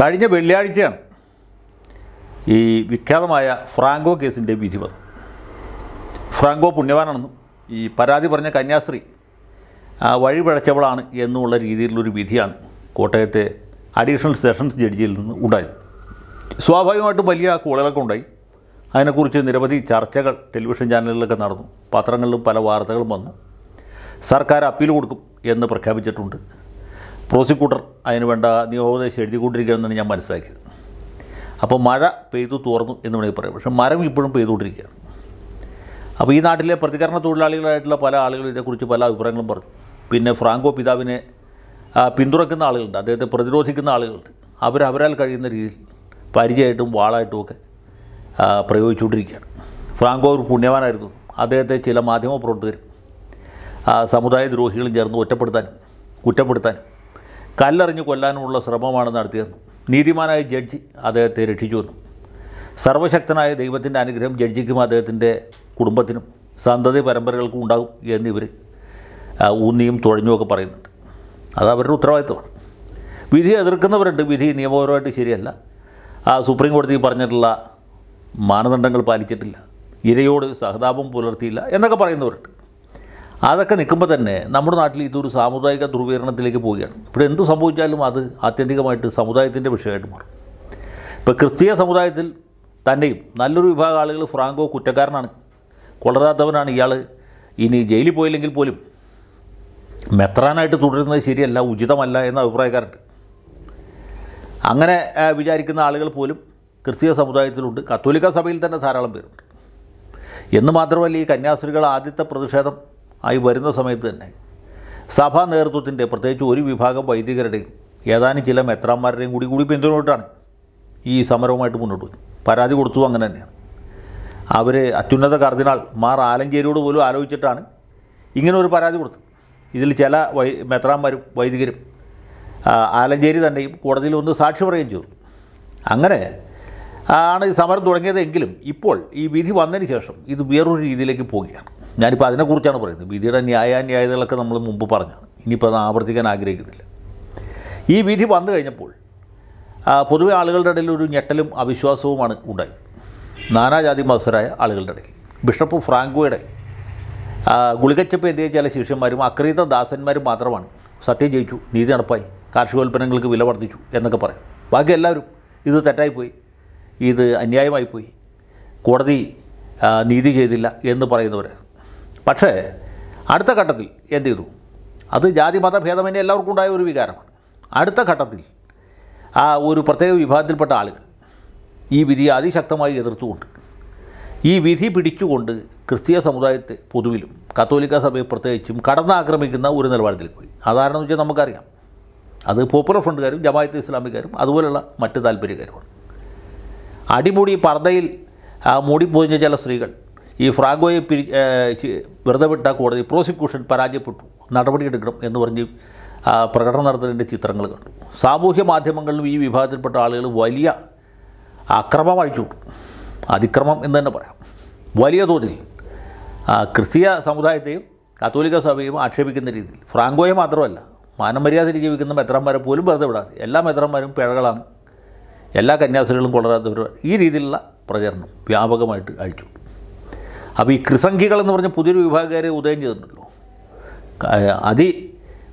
കഴിഞ്ഞ വെള്ളിയാഴ്ചയാണ് ഈ വിഖ്യാതമായ ഫ്രാങ്കോ കേസിൻ്റെ വിധി വന്നു ഫ്രാങ്കോ പുണ്യവാനാണെന്നും ഈ പരാതി പറഞ്ഞ കന്യാസ്ത്രീ വഴി പിഴച്ചവളാണ് എന്നുള്ള രീതിയിലുള്ളൊരു വിധിയാണ് കോട്ടയത്തെ അഡീഷണൽ സെഷൻസ് ജഡ്ജിയിൽ നിന്ന് ഉണ്ടായത് സ്വാഭാവികമായിട്ടും വലിയ കൂടുതലൊക്കെ ഉണ്ടായി അതിനെക്കുറിച്ച് നിരവധി ചർച്ചകൾ ടെലിവിഷൻ ചാനലുകളിലൊക്കെ നടന്നു പത്രങ്ങളിലും പല വാർത്തകളും വന്നു സർക്കാർ അപ്പീൽ കൊടുക്കും എന്ന് പ്രഖ്യാപിച്ചിട്ടുണ്ട് പ്രോസിക്യൂട്ടർ അതിന് വേണ്ട നിയമോപദേശം എഴുതിക്കൊണ്ടിരിക്കുകയാണെന്നാണ് ഞാൻ മനസ്സിലാക്കിയത് അപ്പോൾ മഴ പെയ്തു തുറന്നു എന്ന് വേണമെങ്കിൽ പറയാം പക്ഷേ മരം ഇപ്പോഴും പെയ്തുകൊണ്ടിരിക്കുകയാണ് അപ്പോൾ ഈ നാട്ടിലെ പ്രതികരണ തൊഴിലാളികളായിട്ടുള്ള പല ആളുകളും ഇതേക്കുറിച്ച് പല അഭിപ്രായങ്ങളും പറഞ്ഞു പിന്നെ ഫ്രാങ്കോ പിതാവിനെ പിന്തുണക്കുന്ന ആളുകളുണ്ട് അദ്ദേഹത്തെ പ്രതിരോധിക്കുന്ന ആളുകളുണ്ട് അവർ കഴിയുന്ന രീതിയിൽ പരിചയമായിട്ടും വാളായിട്ടും ഒക്കെ പ്രയോഗിച്ചുകൊണ്ടിരിക്കുകയാണ് ഫ്രാങ്കോ ഒരു പുണ്യവാനായിരുന്നു അദ്ദേഹത്തെ ചില മാധ്യമ പ്രവർത്തകരും സമുദായ ദ്രോഹികളും ചേർന്ന് ഒറ്റപ്പെടുത്താനും കുറ്റപ്പെടുത്താനും കല്ലെറിഞ്ഞ് കൊല്ലാനുമുള്ള ശ്രമമാണ് നടത്തിയതെന്നും നീതിമാനായ ജഡ്ജി അദ്ദേഹത്തെ രക്ഷിച്ചുവെന്നും സർവശക്തനായ ദൈവത്തിൻ്റെ അനുഗ്രഹം ജഡ്ജിക്കും അദ്ദേഹത്തിൻ്റെ കുടുംബത്തിനും സന്തതി പരമ്പരകൾക്കും ഉണ്ടാകും എന്നിവർ ഊന്നിയും തുഴഞ്ഞുമൊക്കെ പറയുന്നുണ്ട് അത് അവരുടെ ഉത്തരവാദിത്വമാണ് വിധി എതിർക്കുന്നവരുണ്ട് വിധി നിയമപരമായിട്ട് ശരിയല്ല ആ സുപ്രീം കോടതി പറഞ്ഞിട്ടുള്ള മാനദണ്ഡങ്ങൾ പാലിച്ചിട്ടില്ല ഇരയോട് സഹതാപം പുലർത്തിയില്ല എന്നൊക്കെ പറയുന്നവരുണ്ട് അതൊക്കെ നിൽക്കുമ്പോൾ തന്നെ നമ്മുടെ നാട്ടിൽ ഇതൊരു സാമുദായിക ധ്രുവീകരണത്തിലേക്ക് പോവുകയാണ് ഇവിടെ എന്ത് സംഭവിച്ചാലും അത് ആത്യന്തികമായിട്ട് സമുദായത്തിൻ്റെ വിഷയമായിട്ട് മാറും ഇപ്പോൾ ക്രിസ്തീയ സമുദായത്തിൽ തന്നെയും നല്ലൊരു വിഭാഗം ആളുകൾ ഫ്രാങ്കോ കുറ്റക്കാരനാണ് കൊളരാത്തവനാണ് ഇയാൾ ഇനി ജയിലിൽ പോയില്ലെങ്കിൽ പോലും മെത്രാനായിട്ട് തുടരുന്നത് ശരിയല്ല ഉചിതമല്ല എന്ന അഭിപ്രായക്കാരുണ്ട് അങ്ങനെ വിചാരിക്കുന്ന ആളുകൾ പോലും ക്രിസ്തീയ സമുദായത്തിലുണ്ട് കത്തോലിക്ക സഭയിൽ തന്നെ ധാരാളം പേരുണ്ട് എന്ന് മാത്രമല്ല ഈ കന്യാസ്ത്രീകൾ ആദ്യത്തെ പ്രതിഷേധം ആയി വരുന്ന സമയത്ത് തന്നെ സഭാ നേതൃത്വത്തിൻ്റെ പ്രത്യേകിച്ച് ഒരു വിഭാഗം വൈദികരുടെയും ഏതാനും ചില മെത്രാന്മാരുടെയും കൂടി കൂടി പിന്തുണയിട്ടാണ് ഈ സമരവുമായിട്ട് മുന്നോട്ട് പരാതി കൊടുത്തു അങ്ങനെ തന്നെയാണ് അവർ അത്യുന്നത കർദിനാൾ മാർ ആലങ്കേരിയോട് പോലും ആലോചിച്ചിട്ടാണ് ഇങ്ങനെ ഒരു പരാതി കൊടുത്തത് ഇതിൽ ചില വൈ മെത്രാന്മാരും വൈദികരും ആലഞ്ചേരി തന്നെയും കോടതിയിൽ ഒന്ന് സാക്ഷി പറയുകയും ചെയ്തു അങ്ങനെ ആണ് ഈ സമരം തുടങ്ങിയതെങ്കിലും ഇപ്പോൾ ഈ വിധി വന്നതിന് ശേഷം ഇത് വേറൊരു രീതിയിലേക്ക് പോവുകയാണ് ഞാനിപ്പോൾ അതിനെക്കുറിച്ചാണ് പറയുന്നത് വിധിയുടെ ന്യായാന്യായതകളൊക്കെ നമ്മൾ മുമ്പ് പറഞ്ഞാണ് ഇനിയിപ്പോൾ അത് ആവർത്തിക്കാൻ ആഗ്രഹിക്കുന്നില്ല ഈ വിധി വന്നു കഴിഞ്ഞപ്പോൾ പൊതുവെ ആളുകളുടെ ഇടയിൽ ഒരു ഞെട്ടലും അവിശ്വാസവുമാണ് ഉണ്ടായത് നാനാജാതി മത്സരായ ആളുകളുടെ ഇടയിൽ ബിഷപ്പ് ഫ്രാങ്കോയുടെ ഗുളികച്ചപ്പ് എന്തിയ ചില ശിഷ്യന്മാരും അക്രീത ദാസന്മാരും മാത്രമാണ് സത്യം ജയിച്ചു നീതി നടപ്പായി കാർഷികോൽപ്പന്നങ്ങൾക്ക് വില വർദ്ധിച്ചു എന്നൊക്കെ പറയും ബാക്കി എല്ലാവരും ഇത് തെറ്റായിപ്പോയി ഇത് അന്യായമായിപ്പോയി കോടതി നീതി ചെയ്തില്ല എന്ന് പറയുന്നവരാണ് പക്ഷേ അടുത്ത ഘട്ടത്തിൽ എന്ത് ചെയ്തു അത് ജാതി മതഭേദമന്യേ എല്ലാവർക്കും ഉണ്ടായ ഒരു വികാരമാണ് അടുത്ത ഘട്ടത്തിൽ ആ ഒരു പ്രത്യേക വിഭാഗത്തിൽപ്പെട്ട ആളുകൾ ഈ വിധി അതിശക്തമായി എതിർത്തുകൊണ്ട് ഈ വിധി പിടിച്ചുകൊണ്ട് ക്രിസ്തീയ സമുദായത്തെ പൊതുവിലും കത്തോലിക്ക സഭയെ പ്രത്യേകിച്ചും കടന്നാക്രമിക്കുന്ന ഒരു നിലപാടത്തിലേക്ക് പോയി അതാരണമെന്ന് വെച്ചാൽ നമുക്കറിയാം അത് പോപ്പുലർ ഫ്രണ്ടുകാരും ജമായത്ത് ഇസ്ലാമിക്കാരും അതുപോലെയുള്ള മറ്റ് താല്പര്യക്കാരുമാണ് അടിമുടി പർദ്ദയിൽ മൂടിപ്പൊതിഞ്ഞ ചില സ്ത്രീകൾ ഈ ഫ്രാഗോയെ പിരി വെറുതെ വിട്ട കോടതി പ്രോസിക്യൂഷൻ പരാജയപ്പെട്ടു നടപടിയെടുക്കണം എന്ന് പറഞ്ഞ് പ്രകടനം നടത്തുന്നതിൻ്റെ ചിത്രങ്ങൾ കണ്ടു സാമൂഹ്യ മാധ്യമങ്ങളിലും ഈ വിഭാഗത്തിൽപ്പെട്ട ആളുകൾ വലിയ അക്രമം അഴിച്ചു അതിക്രമം എന്ന് തന്നെ പറയാം വലിയ തോതിൽ ക്രിസ്തീയ സമുദായത്തെയും കത്തോലിക്ക സഭയും ആക്ഷേപിക്കുന്ന രീതിയിൽ ഫ്രാങ്കോയെ മാത്രമല്ല മാനമര്യാദയിൽ ജീവിക്കുന്ന മെത്രന്മാരെ പോലും വെറുതെ വിടാതെ എല്ലാ മെത്രന്മാരും പിഴകളാണ് എല്ലാ കന്യാസ്ത്രീകളും കൊളരാത്തവരും ഈ രീതിയിലുള്ള പ്രചരണം വ്യാപകമായിട്ട് അഴിച്ചു അപ്പോൾ ഈ കൃസംഖികൾ എന്ന് പറഞ്ഞ പുതിയൊരു വിഭാഗക്കാർ ഉദയം ചെയ്തിട്ടുണ്ടല്ലോ അതി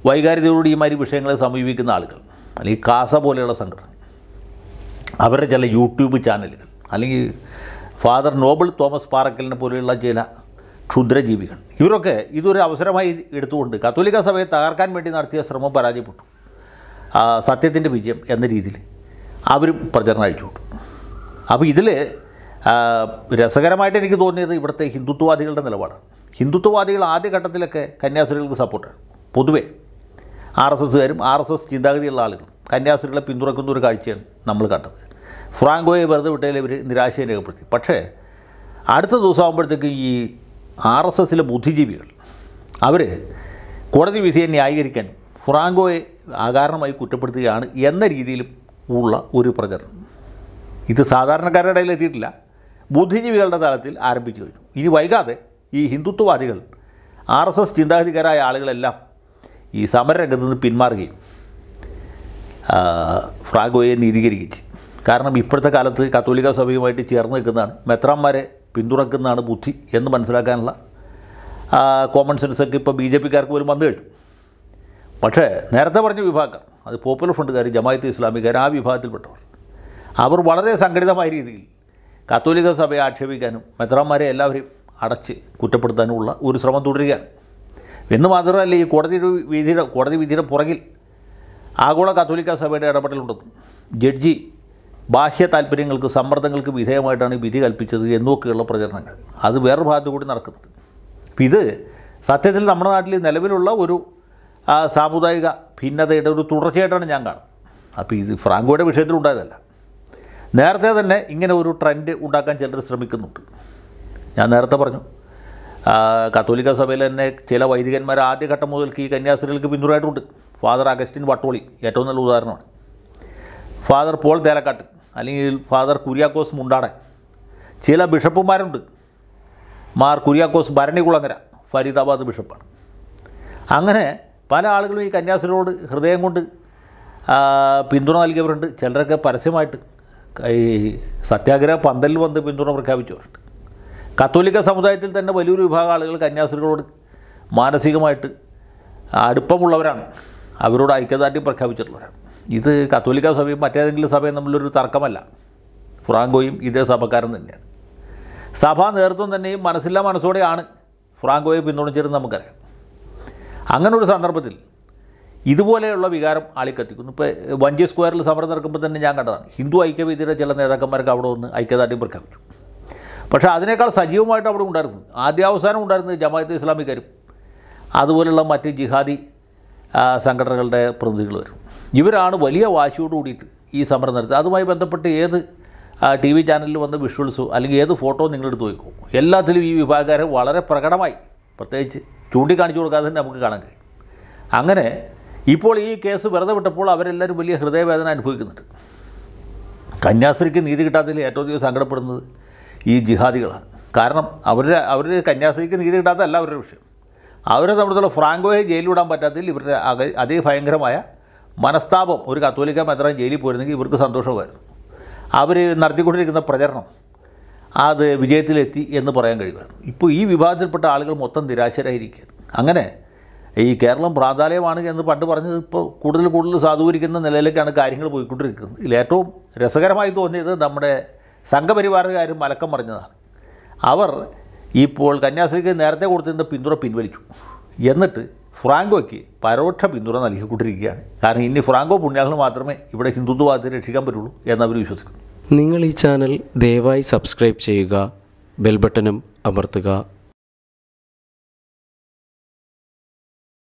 വൈകാരികതയോട് ഈ മാതിരി വിഷയങ്ങളെ സമീപിക്കുന്ന ആളുകൾ അല്ലെങ്കിൽ കാസ പോലെയുള്ള സംഘടന അവരുടെ ചില യൂട്യൂബ് ചാനലുകൾ അല്ലെങ്കിൽ ഫാദർ നോബിൾ തോമസ് പാറക്കലിനെ പോലെയുള്ള ചില ക്ഷുദ്രജീവികൾ ഇവരൊക്കെ ഇതൊരു അവസരമായി എടുത്തുകൊണ്ട് കത്തോലിക്ക സഭയെ തകർക്കാൻ വേണ്ടി നടത്തിയ ശ്രമം പരാജയപ്പെട്ടു സത്യത്തിൻ്റെ വിജയം എന്ന രീതിയിൽ അവരും പ്രചരണം അഴിച്ചു അപ്പോൾ ഇതിൽ രസകരമായിട്ട് എനിക്ക് തോന്നിയത് ഇവിടുത്തെ ഹിന്ദുത്വവാദികളുടെ നിലപാട് ഹിന്ദുത്വവാദികൾ ആദ്യഘട്ടത്തിലൊക്കെ കന്യാസ്ത്രീകൾക്ക് സപ്പോർട്ടാണ് പൊതുവേ ആർ എസ് എസ്സുകാരും ആർ എസ് എസ് ചിന്താഗതിയുള്ള ആളുകളും കന്യാസ്ത്രീകളെ പിന്തുണക്കുന്ന ഒരു കാഴ്ചയാണ് നമ്മൾ കണ്ടത് ഫ്രാങ്കോയെ വെറുതെ വിട്ടതിൽ ഇവർ നിരാശയെ രേഖപ്പെടുത്തി പക്ഷേ അടുത്ത ദിവസമാകുമ്പോഴത്തേക്കും ഈ ആർ എസ് എസിലെ ബുദ്ധിജീവികൾ അവർ കോടതി വിധിയെ ന്യായീകരിക്കാൻ ഫ്രാങ്കോയെ ആകാരണമായി കുറ്റപ്പെടുത്തുകയാണ് എന്ന രീതിയിലും ഉള്ള ഒരു പ്രചരണം ഇത് സാധാരണക്കാരുടെ ഇടയിൽ എത്തിയിട്ടില്ല ബുദ്ധിജീവികളുടെ തലത്തിൽ ആരംഭിച്ചു കഴിഞ്ഞു ഇനി വൈകാതെ ഈ ഹിന്ദുത്വവാദികൾ ആർ എസ് എസ് ചിന്താഗതികരായ ആളുകളെല്ലാം ഈ സമരരംഗത്ത് നിന്ന് പിന്മാറുകയും ഫ്രാഗോയെ നീതീകരിക്കും കാരണം ഇപ്പോഴത്തെ കാലത്ത് കത്തോലിക്ക സഭയുമായിട്ട് ചേർന്ന് നിൽക്കുന്നതാണ് മെത്രാന്മാരെ പിന്തുണക്കുന്നതാണ് ബുദ്ധി എന്ന് മനസ്സിലാക്കാനുള്ള കോമൺ സെൻസൊക്കെ ഇപ്പോൾ ബി ജെ പിക്കാർക്ക് പോലും വന്നു കഴിഞ്ഞു പക്ഷേ നേരത്തെ പറഞ്ഞ വിഭാഗം അത് പോപ്പുലർ ഫ്രണ്ടുകാർ ജമായത്ത് ഇസ്ലാമിക്കാർ ആ വിഭാഗത്തിൽപ്പെട്ടവർ അവർ വളരെ സംഘടിതമായ രീതിയിൽ കാത്തോലിക സഭയെ ആക്ഷേപിക്കാനും മെത്രാന്മാരെ എല്ലാവരെയും അടച്ച് കുറ്റപ്പെടുത്താനുമുള്ള ഒരു ശ്രമം തുടരുകയാണ് എന്ന് മാത്രമല്ല ഈ കോടതി വിധിയുടെ കോടതി വിധിയുടെ പുറകിൽ ആഗോള കത്തോലിക്ക സഭയുടെ ഇടപെടലുണ്ടെന്നും ജഡ്ജി ബാഹ്യ താല്പര്യങ്ങൾക്ക് സമ്മർദ്ദങ്ങൾക്ക് വിധേയമായിട്ടാണ് വിധി കൽപ്പിച്ചത് എന്നൊക്കെയുള്ള പ്രചരണങ്ങൾ അത് വേറൊരു ഭാഗത്തു കൂടി നടക്കുന്നുണ്ട് അപ്പം ഇത് സത്യത്തിൽ നമ്മുടെ നാട്ടിൽ നിലവിലുള്ള ഒരു സാമുദായിക ഭിന്നതയുടെ ഒരു തുടർച്ചയായിട്ടാണ് ഞാൻ കാണുന്നത് അപ്പോൾ ഇത് ഫ്രാങ്കോയുടെ വിഷയത്തിലുണ്ടായതല്ല നേരത്തെ തന്നെ ഇങ്ങനെ ഒരു ട്രെൻഡ് ഉണ്ടാക്കാൻ ചിലർ ശ്രമിക്കുന്നുണ്ട് ഞാൻ നേരത്തെ പറഞ്ഞു കത്തോലിക്ക സഭയിൽ തന്നെ ചില വൈദികന്മാർ ആദ്യഘട്ടം മുതൽക്ക് ഈ കന്യാസ്ത്രീകൾക്ക് പിന്തുണയായിട്ടുണ്ട് ഫാദർ അഗസ്റ്റിൻ വട്ടോളി ഏറ്റവും നല്ല ഉദാഹരണമാണ് ഫാദർ പോൾ തേലക്കാട്ട് അല്ലെങ്കിൽ ഫാദർ കുര്യാക്കോസ് മുണ്ടാടൻ ചില ബിഷപ്പുമാരുണ്ട് മാർ കുര്യാക്കോസ് ഭരണികുളങ്ങര ഫരീദാബാദ് ബിഷപ്പാണ് അങ്ങനെ പല ആളുകളും ഈ കന്യാസ്ത്രീകളോട് ഹൃദയം കൊണ്ട് പിന്തുണ നൽകിയവരുണ്ട് ചിലരൊക്കെ പരസ്യമായിട്ട് ഈ സത്യാഗ്രഹ പന്തലിൽ വന്ന് പിന്തുണ പ്രഖ്യാപിച്ചവരുണ്ട് കത്തോലിക്ക സമുദായത്തിൽ തന്നെ വലിയൊരു വിഭാഗം ആളുകൾ കന്യാസ്ത്രീകളോട് മാനസികമായിട്ട് അടുപ്പമുള്ളവരാണ് അവരോട് ഐക്യദാർഢ്യം പ്രഖ്യാപിച്ചിട്ടുള്ളവരാണ് ഇത് കത്തോലിക്ക സഭയും മറ്റേതെങ്കിലും സഭയും തമ്മിലൊരു തർക്കമല്ല ഫ്രാങ്കോയും ഇതേ സഭക്കാരൻ തന്നെയാണ് സഭാ നേതൃത്വം തന്നെയും മനസ്സില്ലാ മനസ്സോടെയാണ് ഫ്രാങ്കോയെ പിന്തുണച്ചിരുന്നത് നമുക്കറിയാം അങ്ങനൊരു സന്ദർഭത്തിൽ ഇതുപോലെയുള്ള വികാരം ആളിക്കത്തിക്കുന്നു ഇപ്പോൾ വഞ്ചി സ്ക്വയറിൽ സമരം നടക്കുമ്പോൾ തന്നെ ഞാൻ കണ്ടതാണ് ഹിന്ദു ഐക്യവേദിയുടെ ചില നേതാക്കന്മാർക്ക് അവിടെ വന്ന് ഐക്യദാർഢ്യം പ്രഖ്യാപിച്ചു പക്ഷേ അതിനേക്കാൾ സജീവമായിട്ട് അവിടെ ഉണ്ടായിരുന്നു ആദ്യാവസാനം ഉണ്ടായിരുന്നത് ജമാഅത്ത് ഇസ്ലാമിക്കാരും അതുപോലെയുള്ള മറ്റ് ജിഹാദി സംഘടനകളുടെ പ്രതിനിധികൾ വരും ഇവരാണ് വലിയ വാശിയോട് കൂടിയിട്ട് ഈ സമരം നടത്തുക അതുമായി ബന്ധപ്പെട്ട് ഏത് ടി വി ചാനലിൽ വന്ന വിഷ്വൽസോ അല്ലെങ്കിൽ ഏത് ഫോട്ടോ നിങ്ങളെടുത്ത് നോക്കും എല്ലാത്തിലും ഈ വിഭാഗക്കാരെ വളരെ പ്രകടമായി പ്രത്യേകിച്ച് ചൂണ്ടിക്കാണിച്ചു കൊടുക്കാതെ തന്നെ നമുക്ക് കാണാൻ കഴിയും അങ്ങനെ ഇപ്പോൾ ഈ കേസ് വെറുതെ വിട്ടപ്പോൾ അവരെല്ലാവരും വലിയ ഹൃദയവേദന അനുഭവിക്കുന്നുണ്ട് കന്യാസ്ത്രീക്ക് നീതി കിട്ടാത്തതിൽ ഏറ്റവും അധികം സങ്കടപ്പെടുന്നത് ഈ ജിഹാദികളാണ് കാരണം അവരുടെ അവർ കന്യാസ്ത്രീക്ക് നീതി കിട്ടാത്തതല്ല അവരുടെ വിഷയം അവരെ സംബന്ധിച്ചുള്ള ഫ്രാങ്കോയെ വിടാൻ പറ്റാത്തതിൽ ഇവരുടെ അതേ ഭയങ്കരമായ മനസ്താപം ഒരു കത്തോലിക്ക മാത്രം ജയിലിൽ പോയിരുന്നെങ്കിൽ ഇവർക്ക് സന്തോഷമായിരുന്നു അവർ നടത്തിക്കൊണ്ടിരിക്കുന്ന പ്രചരണം അത് വിജയത്തിലെത്തി എന്ന് പറയാൻ കഴിയുമായിരുന്നു ഇപ്പോൾ ഈ വിഭാഗത്തിൽപ്പെട്ട ആളുകൾ മൊത്തം നിരാശരായിരിക്കുകയാണ് അങ്ങനെ ഈ കേരളം പ്രാതാലയമാണ് എന്ന് പണ്ട് പറഞ്ഞത് ഇപ്പോൾ കൂടുതൽ കൂടുതൽ സാധൂകരിക്കുന്ന നിലയിലേക്കാണ് കാര്യങ്ങൾ പോയിക്കൊണ്ടിരിക്കുന്നത് ഇതിൽ ഏറ്റവും രസകരമായി തോന്നിയത് നമ്മുടെ സംഘപരിവാറുകാരും മലക്കം പറഞ്ഞതാണ് അവർ ഇപ്പോൾ കന്യാസ്ത്രീക്ക് നേരത്തെ കൊടുത്തിരുന്ന പിന്തുണ പിൻവലിച്ചു എന്നിട്ട് ഫ്രാങ്കോയ്ക്ക് പരോക്ഷ പിന്തുണ നൽകിക്കൊണ്ടിരിക്കുകയാണ് കാരണം ഇനി ഫ്രാങ്കോ പുണ്യാളിന് മാത്രമേ ഇവിടെ ഹിന്ദുത്വവാദത്തെ രക്ഷിക്കാൻ പറ്റുള്ളൂ എന്നവർ വിശ്വസിക്കുന്നു നിങ്ങൾ ഈ ചാനൽ ദയവായി സബ്സ്ക്രൈബ് ചെയ്യുക ബെൽബട്ടനും അമർത്തുക